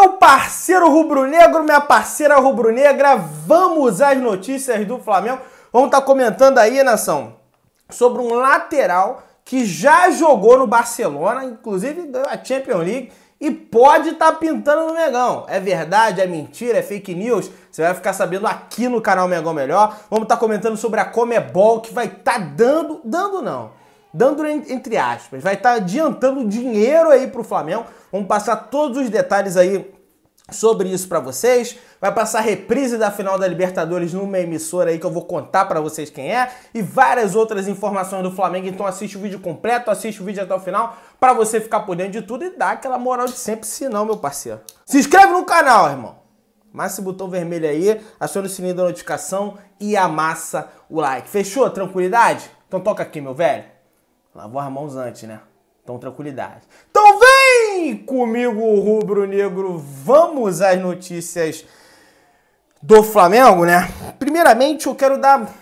Meu parceiro rubro-negro, minha parceira rubro-negra, vamos às notícias do Flamengo. Vamos estar tá comentando aí, nação, sobre um lateral que já jogou no Barcelona, inclusive ganhou a Champions League e pode estar tá pintando no Megão. É verdade, é mentira, é fake news? Você vai ficar sabendo aqui no canal Megão Melhor. Vamos estar tá comentando sobre a Comebol que vai estar tá dando, dando não dando entre aspas, vai estar tá adiantando dinheiro aí para o Flamengo. Vamos passar todos os detalhes aí sobre isso para vocês. Vai passar reprise da final da Libertadores numa emissora aí que eu vou contar para vocês quem é e várias outras informações do Flamengo. Então assiste o vídeo completo, assiste o vídeo até o final para você ficar por dentro de tudo e dar aquela moral de sempre, se não, meu parceiro. Se inscreve no canal, irmão. Massa o botão vermelho aí, aciona o sininho da notificação e amassa o like. Fechou? Tranquilidade? Então toca aqui, meu velho. Lavou as mãos antes, né? Então, tranquilidade. Então, vem comigo, Rubro Negro. Vamos às notícias do Flamengo, né? Primeiramente, eu quero dar.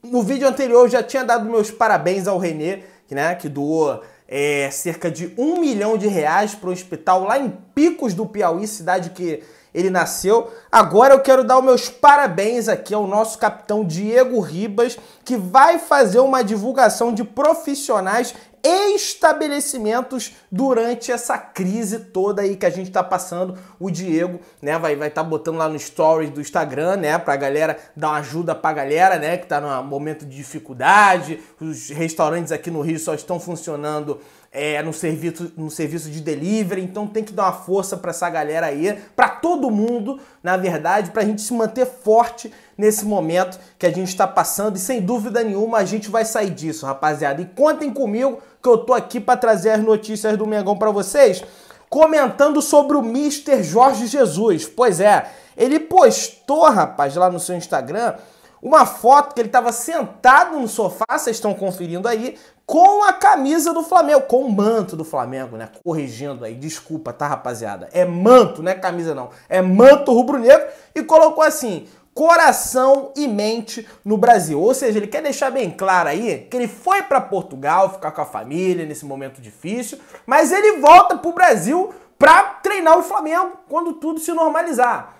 No vídeo anterior, eu já tinha dado meus parabéns ao Renê, né, que doou é, cerca de um milhão de reais para o hospital lá em Picos do Piauí, cidade que ele nasceu. Agora eu quero dar os meus parabéns aqui ao nosso capitão Diego Ribas, que vai fazer uma divulgação de profissionais estabelecimentos durante essa crise toda aí que a gente está passando. O Diego, né, vai vai estar tá botando lá no stories do Instagram, né, pra galera dar uma ajuda pra galera, né, que tá num momento de dificuldade. Os restaurantes aqui no Rio só estão funcionando é, no, serviço, no serviço de delivery, então tem que dar uma força para essa galera aí, para todo mundo, na verdade, para a gente se manter forte nesse momento que a gente está passando. E sem dúvida nenhuma a gente vai sair disso, rapaziada. E contem comigo que eu tô aqui para trazer as notícias do Mengão para vocês, comentando sobre o Mister Jorge Jesus. Pois é, ele postou, rapaz, lá no seu Instagram, uma foto que ele estava sentado no sofá, vocês estão conferindo aí, com a camisa do Flamengo, com o manto do Flamengo, né? Corrigindo aí, desculpa, tá, rapaziada? É manto, não é camisa não, é manto rubro-negro e colocou assim: coração e mente no Brasil. Ou seja, ele quer deixar bem claro aí que ele foi para Portugal ficar com a família nesse momento difícil, mas ele volta para o Brasil para treinar o Flamengo quando tudo se normalizar,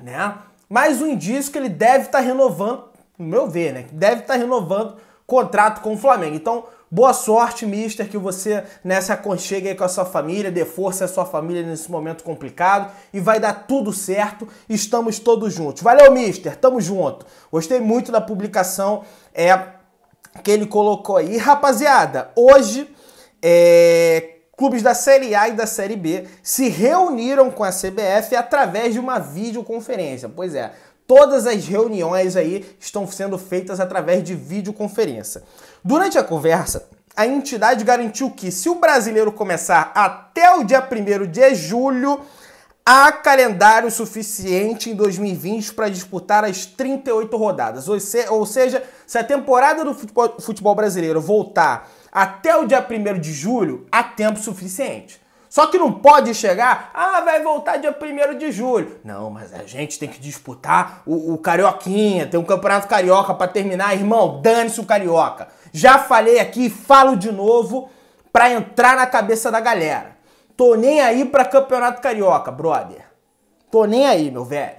né? Mais um indício que ele deve estar tá renovando, no meu ver, né? Deve estar tá renovando contrato com o Flamengo. Então, Boa sorte, mister, que você nessa né, aconchegue aí com a sua família, dê força à sua família nesse momento complicado e vai dar tudo certo. Estamos todos juntos. Valeu, mister, tamo junto. Gostei muito da publicação é, que ele colocou aí. Rapaziada, hoje é, clubes da Série A e da Série B se reuniram com a CBF através de uma videoconferência. Pois é, todas as reuniões aí estão sendo feitas através de videoconferência. Durante a conversa, a entidade garantiu que, se o brasileiro começar até o dia 1 de julho, há calendário suficiente em 2020 para disputar as 38 rodadas. Ou, se, ou, seja, se a temporada do futebol, futebol brasileiro voltar até o dia 1 de julho, há tempo suficiente. Só que não pode chegar, ah, vai voltar dia 1 de julho. Não, mas a gente tem que disputar o, o Carioquinha, tem um campeonato carioca para terminar. Irmão, dane-se o Carioca. Já falei aqui, falo de novo para entrar na cabeça da galera. Tô nem aí para Campeonato Carioca, brother. Tô nem aí, meu velho.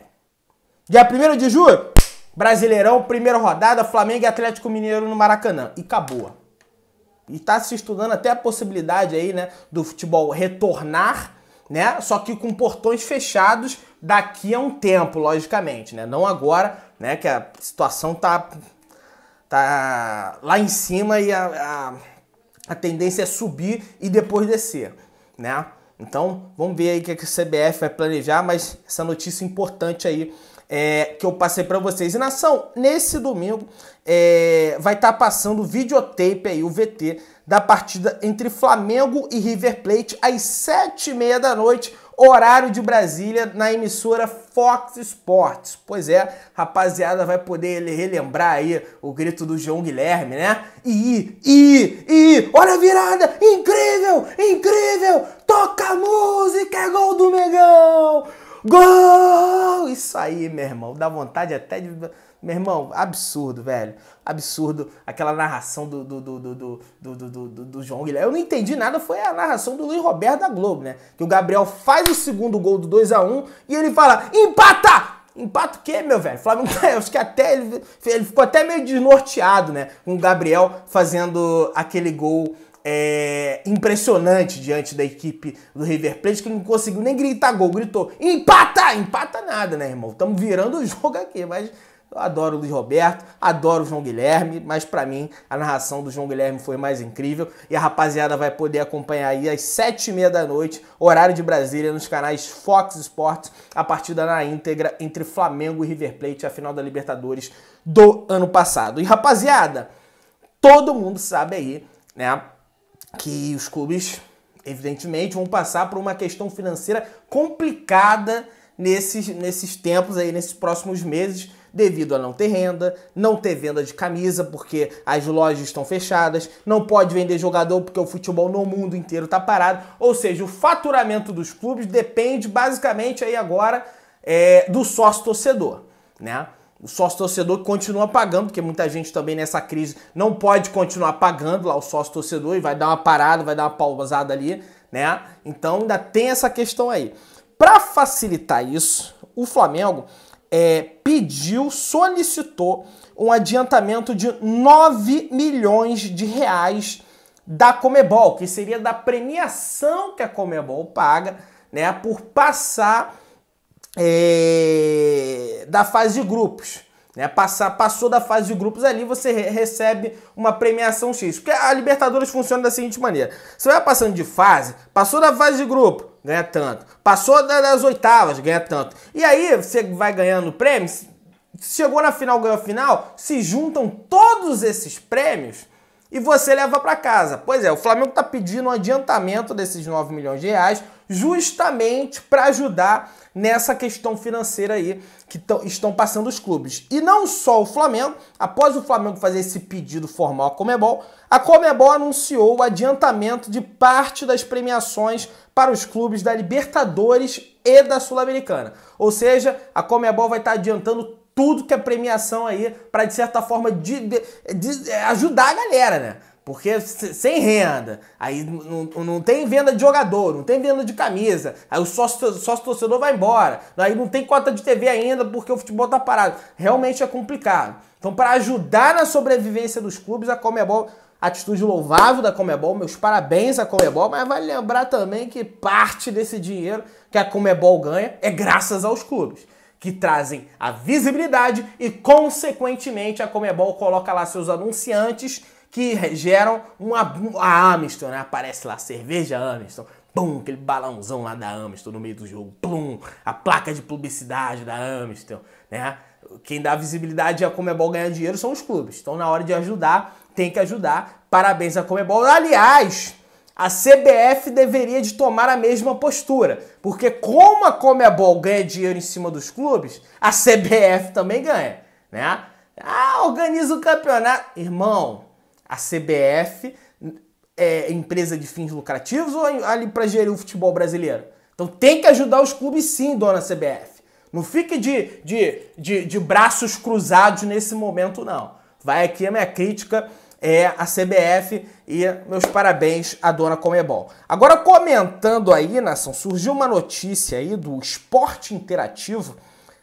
Dia 1 de julho, Brasileirão, primeira rodada, Flamengo e Atlético Mineiro no Maracanã. E acabou. E tá se estudando até a possibilidade aí, né, do futebol retornar, né, só que com portões fechados daqui a um tempo, logicamente, né? Não agora, né, que a situação tá tá lá em cima e a, a, a tendência é subir e depois descer, né? Então, vamos ver aí o que a é CBF vai planejar, mas essa notícia importante aí é, que eu passei para vocês. E nação, nesse domingo é, vai estar tá passando o videotape aí, o VT, da partida entre Flamengo e River Plate às sete e meia da noite horário de Brasília, na emissora Fox Sports. Pois é, rapaziada vai poder relembrar aí o grito do João Guilherme, né? E, e, e, olha a virada! Incrível! Incrível! Toca a música, é gol do Megão! Gol! Isso aí, meu irmão. Dá vontade até de. Meu irmão, absurdo, velho. Absurdo aquela narração do, do, do, do, do, do, do, do João Guilherme. Eu não entendi nada, foi a narração do Luiz Roberto da Globo, né? Que o Gabriel faz o segundo gol do 2 a 1 e ele fala: empata! Empata o quê, meu velho? Flamengo, acho que até ele, ele ficou até meio desnorteado, né? Com o Gabriel fazendo aquele gol é, impressionante diante da equipe do River Plate, que não conseguiu nem gritar gol, gritou empata! Empata nada, né, irmão? Estamos virando o jogo aqui, mas eu adoro o Luiz Roberto, adoro o João Guilherme, mas para mim a narração do João Guilherme foi mais incrível e a rapaziada vai poder acompanhar aí às sete e meia da noite, horário de Brasília, nos canais Fox Sports, a partida na íntegra entre Flamengo e River Plate, a final da Libertadores do ano passado. E rapaziada, todo mundo sabe aí, né? que os clubes, evidentemente, vão passar por uma questão financeira complicada nesses, nesses tempos aí, nesses próximos meses, devido a não ter renda, não ter venda de camisa porque as lojas estão fechadas, não pode vender jogador porque o futebol no mundo inteiro está parado. Ou seja, o faturamento dos clubes depende basicamente aí agora é, do sócio torcedor, né? O sócio-torcedor continua pagando, porque muita gente também nessa crise não pode continuar pagando lá o sócio-torcedor e vai dar uma parada, vai dar uma pausada ali, né? Então ainda tem essa questão aí. Para facilitar isso, o Flamengo é, pediu, solicitou um adiantamento de 9 milhões de reais da Comebol, que seria da premiação que a Comebol paga, né, por passar é, da fase de grupos. Né? Passar, passou da fase de grupos ali, você re recebe uma premiação X. Porque a Libertadores funciona da seguinte maneira: você vai passando de fase, passou da fase de grupo, ganha tanto. Passou das oitavas, ganha tanto. E aí você vai ganhando prêmios. Chegou na final, ganhou a final, se juntam todos esses prêmios e você leva para casa. Pois é, o Flamengo está pedindo um adiantamento desses 9 milhões de reais justamente para ajudar nessa questão financeira aí que estão passando os clubes. E não só o Flamengo, após o Flamengo fazer esse pedido formal à Comebol, a Comebol anunciou o adiantamento de parte das premiações para os clubes da Libertadores e da Sul-Americana. Ou seja, a Comebol vai estar adiantando tudo que é premiação aí para de certa forma de, de, de ajudar a galera, né? Porque sem renda, aí não, não tem venda de jogador, não tem venda de camisa, aí o sócio, sócio torcedor vai embora, aí não tem cota de TV ainda porque o futebol tá parado. Realmente é complicado. Então, para ajudar na sobrevivência dos clubes, a Comebol, atitude louvável da Comebol, meus parabéns à Comebol, mas vale lembrar também que parte desse dinheiro que a Comebol ganha é graças aos clubes que trazem a visibilidade e, consequentemente, a Comebol coloca lá seus anunciantes que geram uma. A Amiston, né? Aparece lá, cerveja Amiston. Pum, aquele balãozão lá da Amiston no meio do jogo. pum a placa de publicidade da Amiston, né? Quem dá visibilidade a Comebol ganhar dinheiro são os clubes. Então, na hora de ajudar, tem que ajudar. Parabéns à Comebol. Aliás, a CBF deveria de tomar a mesma postura, porque como a Comebol ganha dinheiro em cima dos clubes, a CBF também ganha, né? Ah, organiza o campeonato. Irmão, a CBF é empresa de fins lucrativos ou é ali para gerir o futebol brasileiro? Então tem que ajudar os clubes sim, dona CBF. Não fique de, de, de, de braços cruzados nesse momento, não. Vai aqui a minha crítica é a CBF e meus parabéns à dona Comebol. Agora comentando aí, nação, surgiu uma notícia aí do Esporte Interativo,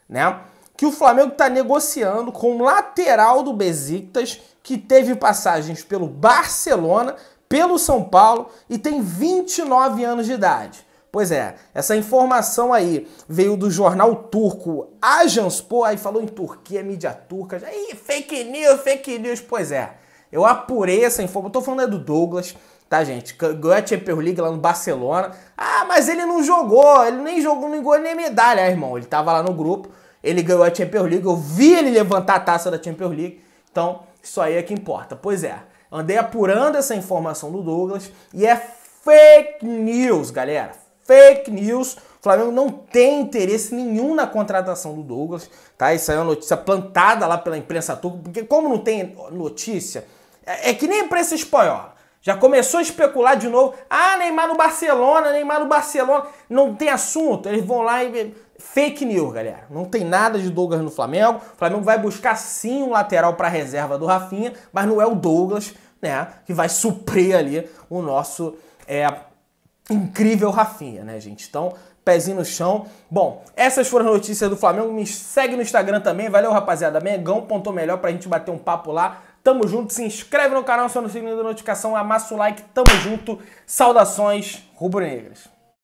né? que o Flamengo está negociando com o lateral do Besiktas, que teve passagens pelo Barcelona, pelo São Paulo e tem 29 anos de idade. Pois é, essa informação aí veio do jornal turco Ajanspor, aí falou em Turquia, mídia turca, aí fake news, fake news, pois é. Eu apurei essa informação, tô falando é do Douglas, tá, gente? Ganhou a Champions League lá no Barcelona. Ah, mas ele não jogou, ele nem jogou, não ganhou nem medalha, é, irmão. Ele tava lá no grupo, ele ganhou a Champions League, eu vi ele levantar a taça da Champions League. Então, isso aí é que importa. Pois é, andei apurando essa informação do Douglas e é fake news, galera. Fake news. O Flamengo não tem interesse nenhum na contratação do Douglas, tá? Isso aí é uma notícia plantada lá pela imprensa turca, porque como não tem notícia, é, é que nem a imprensa espanhola. Já começou a especular de novo. Ah, Neymar no Barcelona, Neymar no Barcelona. Não tem assunto. Eles vão lá e. Fake news, galera. Não tem nada de Douglas no Flamengo. O Flamengo vai buscar sim um lateral para reserva do Rafinha, mas não é o Douglas, né, que vai suprir ali o nosso é, incrível Rafinha, né, gente? Então, pezinho no chão. Bom, essas foram as notícias do Flamengo. Me segue no Instagram também. Valeu, rapaziada. Mengão pontou melhor pra gente bater um papo lá. Tamo junto. Se inscreve no canal, só é no sininho da notificação, amassa o like. Tamo junto. Saudações rubro-negras.